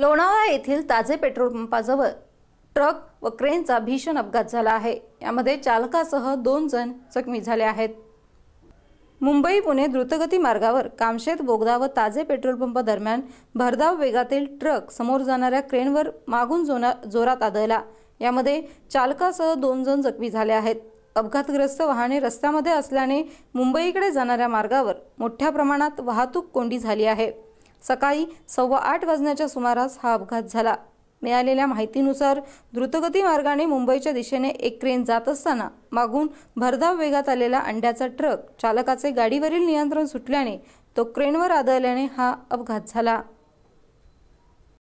लोणावळा येथील ताजे petrol पंपाजवळ truck व क्रेनचा भीषण अपघात झाला आहे यामध्ये चालकासह दोन जण जखमी झाले आहेत मुंबई पुणे द्रुतगती मार्गावर कामशेत बोगदा व ताजे पेट्रोल पंप दरम्यान भरधाव वेगातील ट्रक समोर जाणाऱ्या क्रेनवर मागून जोना जोरात आदळला यामध्ये चालकासह दोन जण जखमी झाले आहेत अपघातग्रस्त वाहने रस्त्यामध्ये असल्याने मुंबईकडे जाणाऱ्या मार्गावर मोठ्या प्रमाणात वाहतूक कोंडी झाली आहे सकाळी सव्वा आठ वाजण्याच्या सुमारास हा अपघात झाला मिळालेल्या माहितीनुसार द्रुतगती मार्गाने मुंबईच्या दिशेने एक क्रेन जात असताना मागून भरधाव वेगात आलेला अंड्याचा ट्रक चालकाचे गाडीवरील नियंत्रण सुटल्याने तो क्रेनवर आदळल्याने हा अपघात झाला